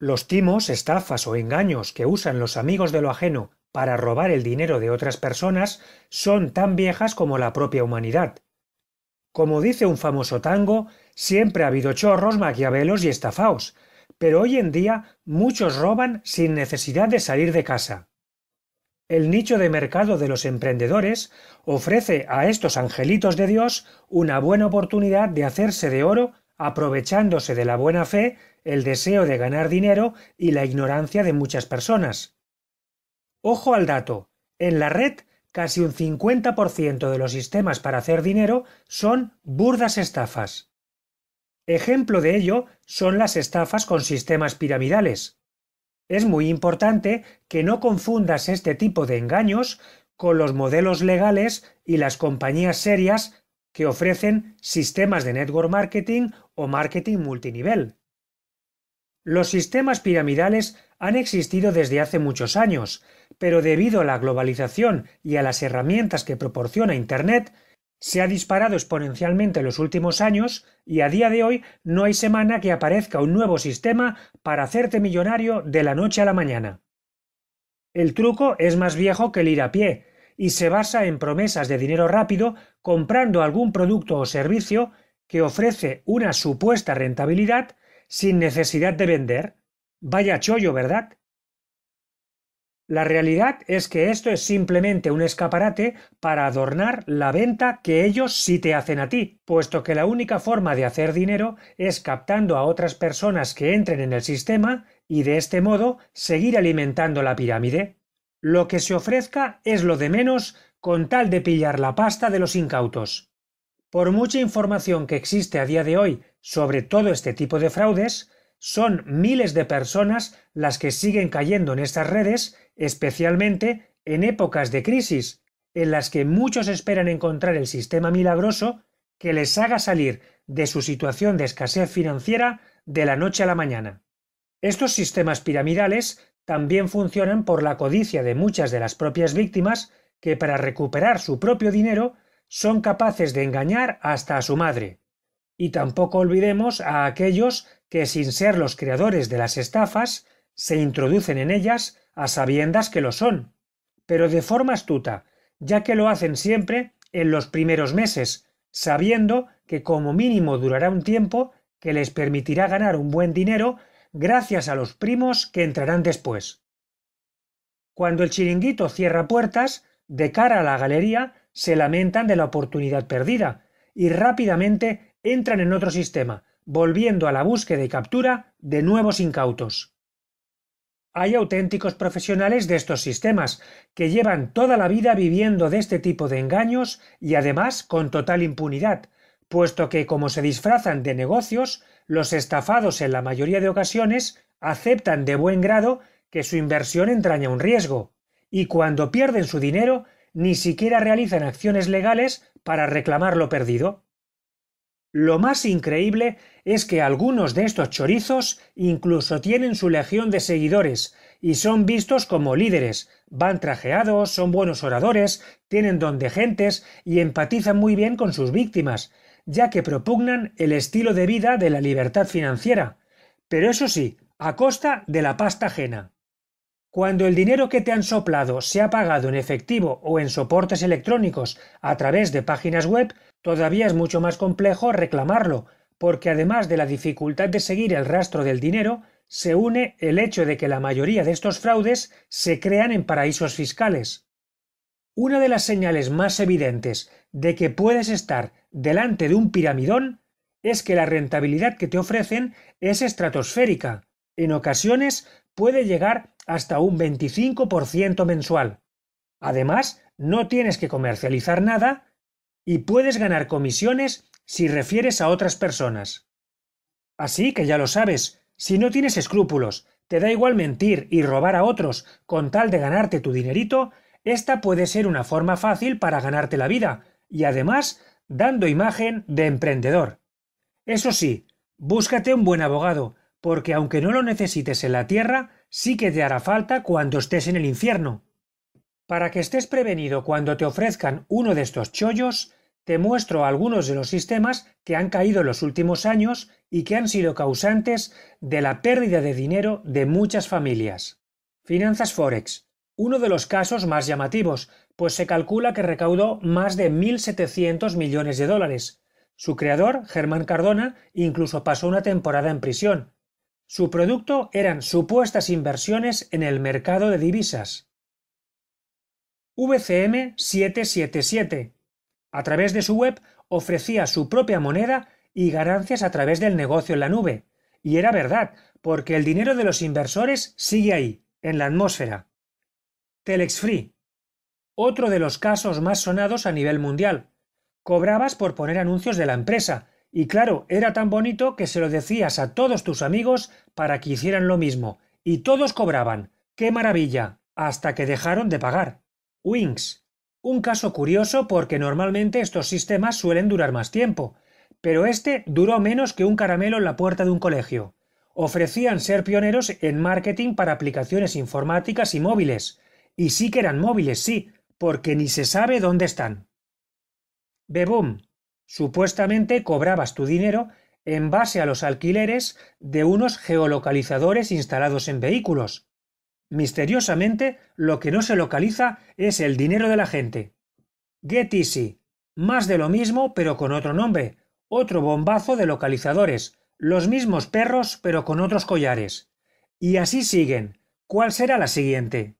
Los timos, estafas o engaños que usan los amigos de lo ajeno para robar el dinero de otras personas son tan viejas como la propia humanidad. Como dice un famoso tango, siempre ha habido chorros, maquiavelos y estafaos, pero hoy en día muchos roban sin necesidad de salir de casa. El nicho de mercado de los emprendedores ofrece a estos angelitos de Dios una buena oportunidad de hacerse de oro aprovechándose de la buena fe el deseo de ganar dinero y la ignorancia de muchas personas. Ojo al dato, en la red casi un 50% de los sistemas para hacer dinero son burdas estafas. Ejemplo de ello son las estafas con sistemas piramidales. Es muy importante que no confundas este tipo de engaños con los modelos legales y las compañías serias que ofrecen sistemas de network marketing o marketing multinivel. Los sistemas piramidales han existido desde hace muchos años, pero debido a la globalización y a las herramientas que proporciona Internet, se ha disparado exponencialmente en los últimos años y a día de hoy no hay semana que aparezca un nuevo sistema para hacerte millonario de la noche a la mañana. El truco es más viejo que el ir a pie y se basa en promesas de dinero rápido comprando algún producto o servicio que ofrece una supuesta rentabilidad sin necesidad de vender? Vaya chollo, ¿verdad? La realidad es que esto es simplemente un escaparate para adornar la venta que ellos sí te hacen a ti, puesto que la única forma de hacer dinero es captando a otras personas que entren en el sistema y de este modo seguir alimentando la pirámide. Lo que se ofrezca es lo de menos con tal de pillar la pasta de los incautos. Por mucha información que existe a día de hoy sobre todo este tipo de fraudes, son miles de personas las que siguen cayendo en estas redes, especialmente en épocas de crisis, en las que muchos esperan encontrar el sistema milagroso que les haga salir de su situación de escasez financiera de la noche a la mañana. Estos sistemas piramidales también funcionan por la codicia de muchas de las propias víctimas que para recuperar su propio dinero son capaces de engañar hasta a su madre. Y tampoco olvidemos a aquellos que sin ser los creadores de las estafas, se introducen en ellas a sabiendas que lo son, pero de forma astuta, ya que lo hacen siempre en los primeros meses, sabiendo que como mínimo durará un tiempo que les permitirá ganar un buen dinero gracias a los primos que entrarán después. Cuando el chiringuito cierra puertas, de cara a la galería se lamentan de la oportunidad perdida y rápidamente entran en otro sistema, volviendo a la búsqueda y captura de nuevos incautos. Hay auténticos profesionales de estos sistemas, que llevan toda la vida viviendo de este tipo de engaños y además con total impunidad, puesto que como se disfrazan de negocios, los estafados en la mayoría de ocasiones aceptan de buen grado que su inversión entraña un riesgo, y cuando pierden su dinero ni siquiera realizan acciones legales para reclamar lo perdido. Lo más increíble es que algunos de estos chorizos incluso tienen su legión de seguidores y son vistos como líderes, van trajeados, son buenos oradores, tienen don de gentes y empatizan muy bien con sus víctimas, ya que propugnan el estilo de vida de la libertad financiera. Pero eso sí, a costa de la pasta ajena. Cuando el dinero que te han soplado se ha pagado en efectivo o en soportes electrónicos a través de páginas web, todavía es mucho más complejo reclamarlo, porque además de la dificultad de seguir el rastro del dinero, se une el hecho de que la mayoría de estos fraudes se crean en paraísos fiscales. Una de las señales más evidentes de que puedes estar delante de un piramidón es que la rentabilidad que te ofrecen es estratosférica. En ocasiones puede llegar hasta un 25% mensual. Además, no tienes que comercializar nada y puedes ganar comisiones si refieres a otras personas. Así que ya lo sabes, si no tienes escrúpulos, te da igual mentir y robar a otros con tal de ganarte tu dinerito, esta puede ser una forma fácil para ganarte la vida y además dando imagen de emprendedor. Eso sí, búscate un buen abogado, porque aunque no lo necesites en la tierra, sí que te hará falta cuando estés en el infierno. Para que estés prevenido cuando te ofrezcan uno de estos chollos, te muestro algunos de los sistemas que han caído en los últimos años y que han sido causantes de la pérdida de dinero de muchas familias. Finanzas Forex. Uno de los casos más llamativos, pues se calcula que recaudó más de 1.700 millones de dólares. Su creador, Germán Cardona, incluso pasó una temporada en prisión, su producto eran supuestas inversiones en el mercado de divisas. VCM 777, a través de su web, ofrecía su propia moneda y ganancias a través del negocio en la nube. Y era verdad, porque el dinero de los inversores sigue ahí, en la atmósfera. Telex Free, otro de los casos más sonados a nivel mundial. Cobrabas por poner anuncios de la empresa, y claro, era tan bonito que se lo decías a todos tus amigos para que hicieran lo mismo, y todos cobraban. ¡Qué maravilla! Hasta que dejaron de pagar. Wings. Un caso curioso porque normalmente estos sistemas suelen durar más tiempo, pero este duró menos que un caramelo en la puerta de un colegio. Ofrecían ser pioneros en marketing para aplicaciones informáticas y móviles. Y sí que eran móviles, sí, porque ni se sabe dónde están. Beboom. Supuestamente cobrabas tu dinero en base a los alquileres de unos geolocalizadores instalados en vehículos. Misteriosamente, lo que no se localiza es el dinero de la gente. Get Easy. Más de lo mismo, pero con otro nombre. Otro bombazo de localizadores. Los mismos perros, pero con otros collares. Y así siguen. ¿Cuál será la siguiente?